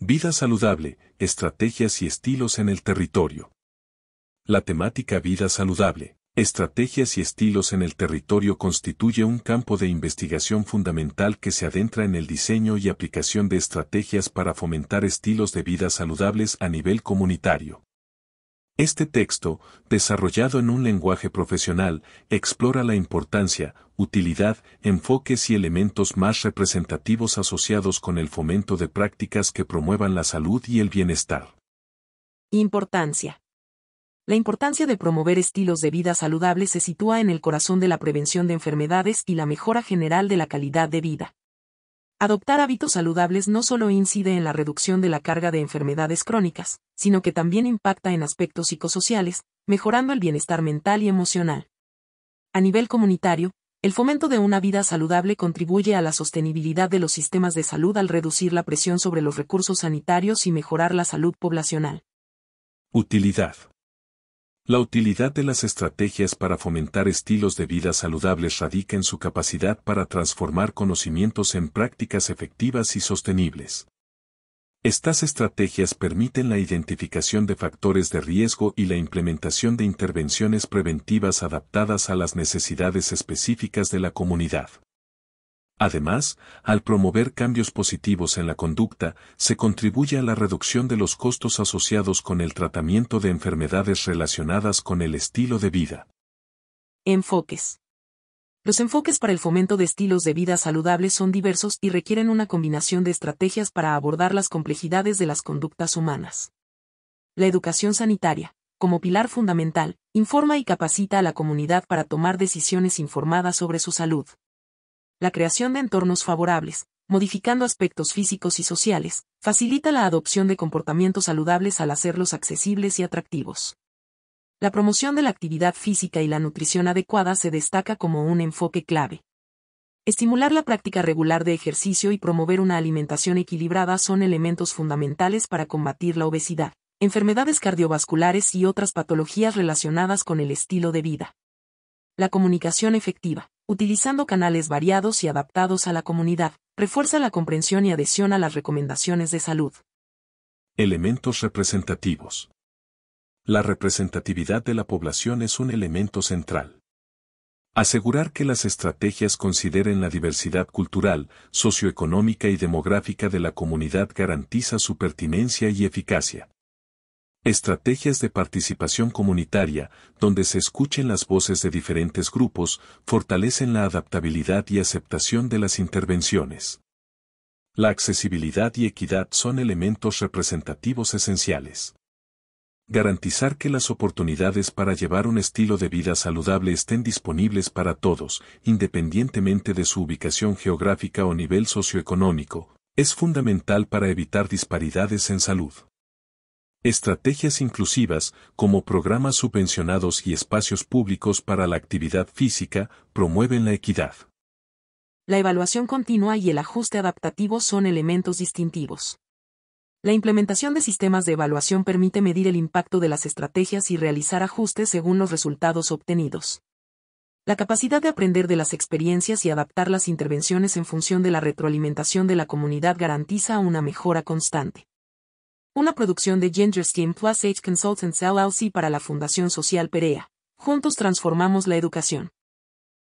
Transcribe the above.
Vida saludable, estrategias y estilos en el territorio. La temática vida saludable, estrategias y estilos en el territorio constituye un campo de investigación fundamental que se adentra en el diseño y aplicación de estrategias para fomentar estilos de vida saludables a nivel comunitario. Este texto, desarrollado en un lenguaje profesional, explora la importancia, utilidad, enfoques y elementos más representativos asociados con el fomento de prácticas que promuevan la salud y el bienestar. Importancia. La importancia de promover estilos de vida saludables se sitúa en el corazón de la prevención de enfermedades y la mejora general de la calidad de vida. Adoptar hábitos saludables no solo incide en la reducción de la carga de enfermedades crónicas, sino que también impacta en aspectos psicosociales, mejorando el bienestar mental y emocional. A nivel comunitario, el fomento de una vida saludable contribuye a la sostenibilidad de los sistemas de salud al reducir la presión sobre los recursos sanitarios y mejorar la salud poblacional. Utilidad. La utilidad de las estrategias para fomentar estilos de vida saludables radica en su capacidad para transformar conocimientos en prácticas efectivas y sostenibles. Estas estrategias permiten la identificación de factores de riesgo y la implementación de intervenciones preventivas adaptadas a las necesidades específicas de la comunidad. Además, al promover cambios positivos en la conducta, se contribuye a la reducción de los costos asociados con el tratamiento de enfermedades relacionadas con el estilo de vida. Enfoques. Los enfoques para el fomento de estilos de vida saludables son diversos y requieren una combinación de estrategias para abordar las complejidades de las conductas humanas. La educación sanitaria, como pilar fundamental, informa y capacita a la comunidad para tomar decisiones informadas sobre su salud la creación de entornos favorables, modificando aspectos físicos y sociales, facilita la adopción de comportamientos saludables al hacerlos accesibles y atractivos. La promoción de la actividad física y la nutrición adecuada se destaca como un enfoque clave. Estimular la práctica regular de ejercicio y promover una alimentación equilibrada son elementos fundamentales para combatir la obesidad, enfermedades cardiovasculares y otras patologías relacionadas con el estilo de vida. La comunicación efectiva utilizando canales variados y adaptados a la comunidad, refuerza la comprensión y adhesión a las recomendaciones de salud. Elementos representativos. La representatividad de la población es un elemento central. Asegurar que las estrategias consideren la diversidad cultural, socioeconómica y demográfica de la comunidad garantiza su pertinencia y eficacia. Estrategias de participación comunitaria, donde se escuchen las voces de diferentes grupos, fortalecen la adaptabilidad y aceptación de las intervenciones. La accesibilidad y equidad son elementos representativos esenciales. Garantizar que las oportunidades para llevar un estilo de vida saludable estén disponibles para todos, independientemente de su ubicación geográfica o nivel socioeconómico, es fundamental para evitar disparidades en salud. Estrategias inclusivas, como programas subvencionados y espacios públicos para la actividad física, promueven la equidad. La evaluación continua y el ajuste adaptativo son elementos distintivos. La implementación de sistemas de evaluación permite medir el impacto de las estrategias y realizar ajustes según los resultados obtenidos. La capacidad de aprender de las experiencias y adaptar las intervenciones en función de la retroalimentación de la comunidad garantiza una mejora constante una producción de Gender Skin Plus Age Consultants LLC para la Fundación Social Perea. Juntos transformamos la educación.